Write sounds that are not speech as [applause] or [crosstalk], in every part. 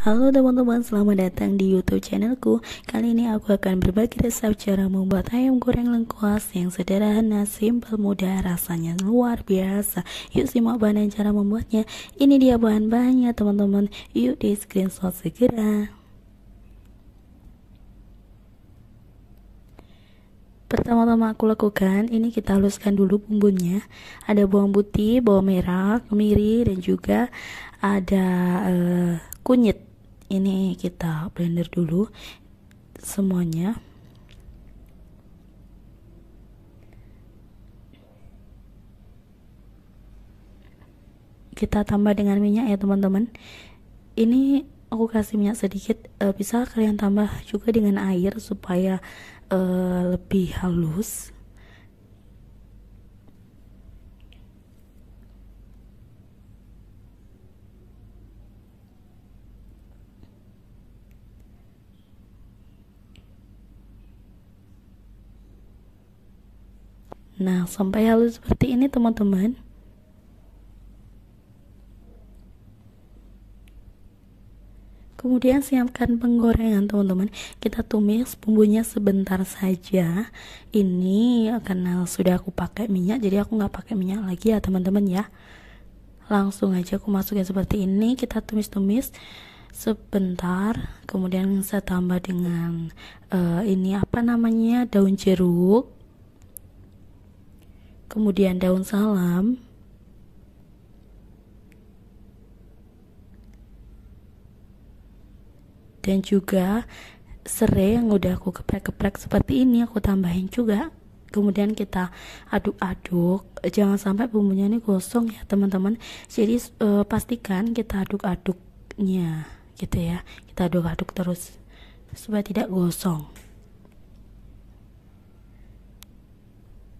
Halo teman-teman, selamat datang di YouTube channelku. Kali ini aku akan berbagi resep cara membuat ayam goreng lengkuas yang sederhana, simpel, mudah, rasanya luar biasa. Yuk simak bahan dan cara membuatnya. Ini dia bahan-bahannya teman-teman. Yuk di screenshot segera. Pertama-tama aku lakukan, ini kita haluskan dulu bumbunya. Ada bawang putih, bawang merah, kemiri, dan juga ada uh, kunyit ini kita blender dulu semuanya kita tambah dengan minyak ya teman-teman ini aku kasih minyak sedikit e, bisa kalian tambah juga dengan air supaya e, lebih halus Nah, sampai halus seperti ini teman-teman. Kemudian siapkan penggorengan teman-teman Kita tumis bumbunya sebentar saja Ini karena sudah aku pakai minyak Jadi aku nggak pakai minyak lagi ya teman-teman ya Langsung aja aku masukin seperti ini Kita tumis-tumis sebentar Kemudian saya tambah dengan uh, Ini apa namanya daun jeruk kemudian daun salam, dan juga serai yang udah aku keprek-keprek seperti ini aku tambahin juga kemudian kita aduk-aduk jangan sampai bumbunya ini gosong ya teman-teman jadi e, pastikan kita aduk-aduknya gitu ya kita aduk-aduk terus supaya tidak gosong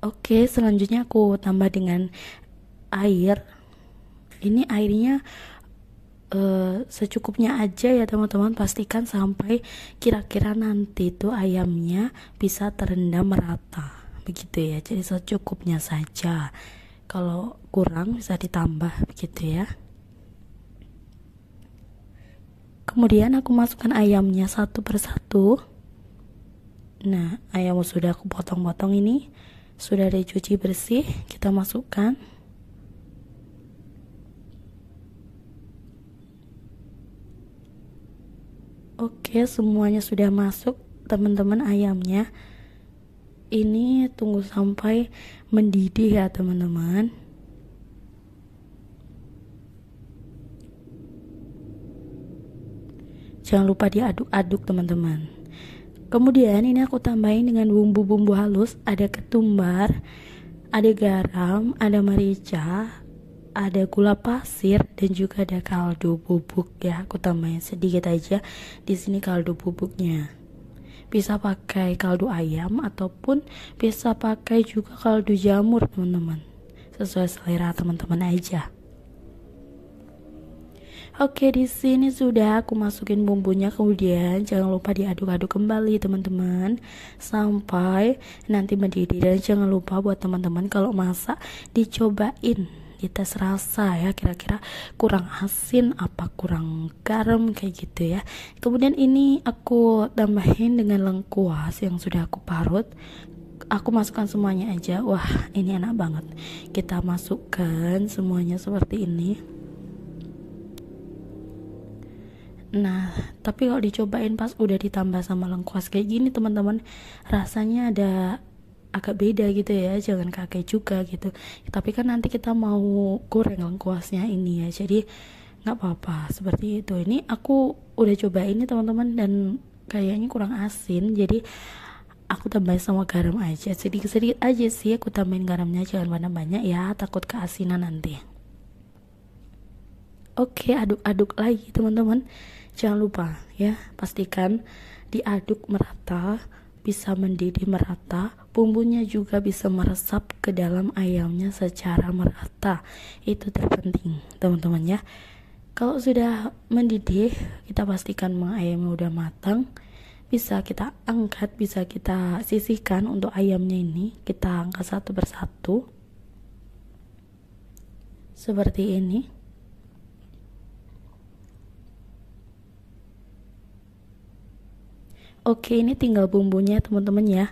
Oke, selanjutnya aku tambah dengan air. Ini airnya uh, secukupnya aja ya teman-teman. Pastikan sampai kira-kira nanti itu ayamnya bisa terendam merata. Begitu ya. Jadi secukupnya saja. Kalau kurang bisa ditambah begitu ya. Kemudian aku masukkan ayamnya satu persatu. Nah, ayam sudah aku potong-potong ini sudah dicuci bersih kita masukkan Oke, semuanya sudah masuk, teman-teman ayamnya. Ini tunggu sampai mendidih ya, teman-teman. Jangan lupa diaduk-aduk, teman-teman. Kemudian ini aku tambahin dengan bumbu-bumbu halus, ada ketumbar, ada garam, ada merica, ada gula pasir dan juga ada kaldu bubuk ya. Aku tambahin sedikit aja di sini kaldu bubuknya. Bisa pakai kaldu ayam ataupun bisa pakai juga kaldu jamur, teman-teman. Sesuai selera teman-teman aja. Oke, di sini sudah aku masukin bumbunya. Kemudian jangan lupa diaduk-aduk kembali, teman-teman, sampai nanti mendidih. Dan jangan lupa buat teman-teman kalau masak dicobain tes rasa ya kira-kira kurang asin apa kurang garam kayak gitu ya kemudian ini aku tambahin dengan lengkuas yang sudah aku parut aku masukkan semuanya aja wah ini enak banget kita masukkan semuanya seperti ini Nah, tapi kalau dicobain pas udah ditambah sama lengkuas kayak gini teman-teman, rasanya ada agak beda gitu ya, jangan kakek juga gitu. Tapi kan nanti kita mau goreng lengkuasnya ini ya, jadi nggak apa-apa seperti itu. Ini aku udah cobain nih teman-teman dan kayaknya kurang asin, jadi aku tambahin sama garam aja sedikit-sedikit aja sih aku tambahin garamnya jangan banyak-banyak ya takut keasinan nanti oke aduk-aduk lagi teman-teman Jangan lupa ya, pastikan diaduk merata, bisa mendidih merata, bumbunya juga bisa meresap ke dalam ayamnya secara merata. Itu terpenting, teman-teman ya. Kalau sudah mendidih, kita pastikan ayamnya udah matang. Bisa kita angkat, bisa kita sisihkan untuk ayamnya ini. Kita angkat satu persatu. Seperti ini. Oke, ini tinggal bumbunya teman-teman ya.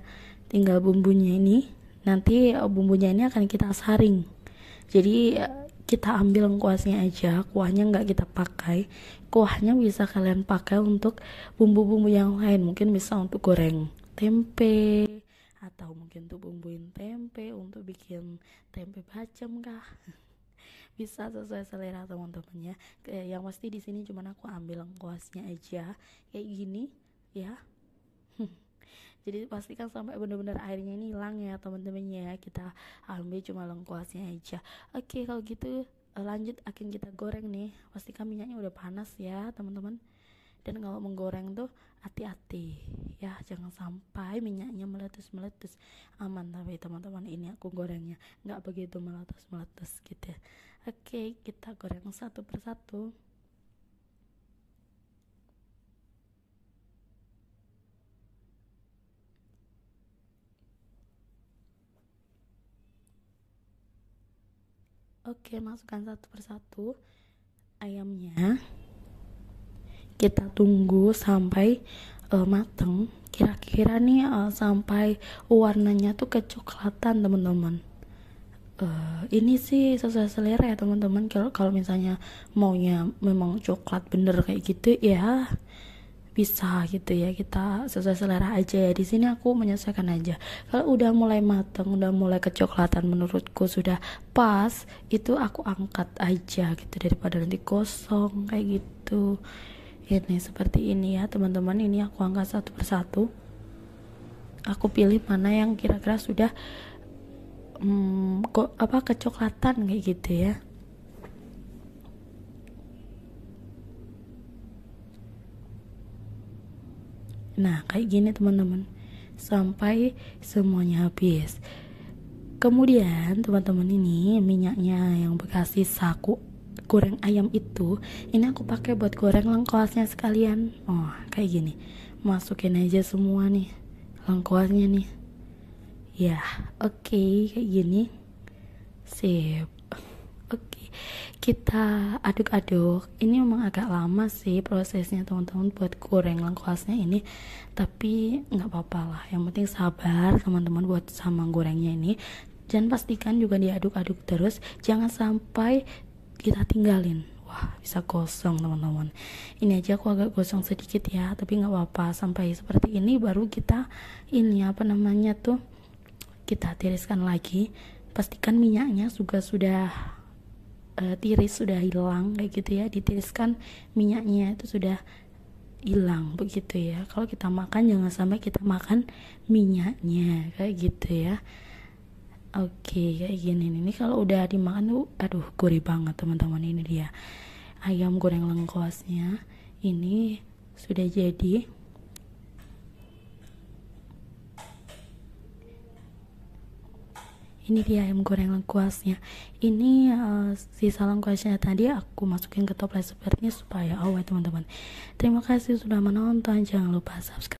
Tinggal bumbunya ini. Nanti eh, bumbunya ini akan kita saring. Jadi eh, kita ambil kuahnya aja, kuahnya nggak kita pakai. Kuahnya bisa kalian pakai untuk bumbu-bumbu yang lain, mungkin bisa untuk goreng tempe atau mungkin untuk bumbuin tempe untuk bikin tempe bacem kah [laughs] bisa sesuai selera teman-teman ya yang pasti di sini cuman aku ambil lengkuasnya aja kayak gini ya jadi pastikan sampai benar-benar airnya ini hilang ya teman-teman ya kita ambil cuma lengkuasnya aja oke kalau gitu eh, lanjut akan kita goreng nih pastikan minyaknya udah panas ya teman-teman dan kalau menggoreng tuh hati-hati ya jangan sampai minyaknya meletus meletus aman tapi teman-teman ini aku gorengnya nggak begitu meletus meletus gitu ya oke kita goreng satu persatu Oke, masukkan satu persatu ayamnya. Kita tunggu sampai uh, mateng. Kira-kira nih uh, sampai warnanya tuh kecoklatan, teman-teman. Uh, ini sih sesuai selera ya teman-teman kalau misalnya maunya memang coklat bener kayak gitu ya bisa gitu ya kita sesuai selera aja ya di sini aku menyesuaikan aja kalau udah mulai mateng udah mulai kecoklatan menurutku sudah pas itu aku angkat aja gitu daripada nanti kosong kayak gitu ini seperti ini ya teman-teman ini aku angkat satu persatu aku pilih mana yang kira-kira sudah hmm, kok apa kecoklatan kayak gitu ya Nah, kayak gini teman-teman. Sampai semuanya habis. Kemudian teman-teman ini minyaknya yang bekas saku goreng ayam itu ini aku pakai buat goreng lengkuasnya sekalian oh kayak gini masukin aja semua nih lengkuasnya nih ya oke okay, kayak gini sip Oke, kita aduk-aduk. Ini memang agak lama sih prosesnya teman-teman buat goreng lengkuasnya ini, tapi nggak apa-apa lah. Yang penting sabar teman-teman buat sama gorengnya ini. Dan pastikan juga diaduk-aduk terus, jangan sampai kita tinggalin. Wah, bisa gosong teman-teman. Ini aja aku agak gosong sedikit ya, tapi nggak apa-apa. Sampai seperti ini baru kita ini apa namanya tuh kita tiriskan lagi. Pastikan minyaknya juga sudah uh, tiris sudah hilang kayak gitu ya ditiriskan minyaknya itu sudah hilang begitu ya kalau kita makan jangan sampai kita makan minyaknya kayak gitu ya oke okay, kayak gini ini kalau udah dimakan tuh aduh gurih banget teman-teman ini dia ayam goreng lengkuasnya ini sudah jadi ini dia ayam goreng lengkuasnya ini uh, sisa lengkuasnya tadi aku masukin ke toples seperti ini supaya awet teman-teman terima kasih sudah menonton jangan lupa subscribe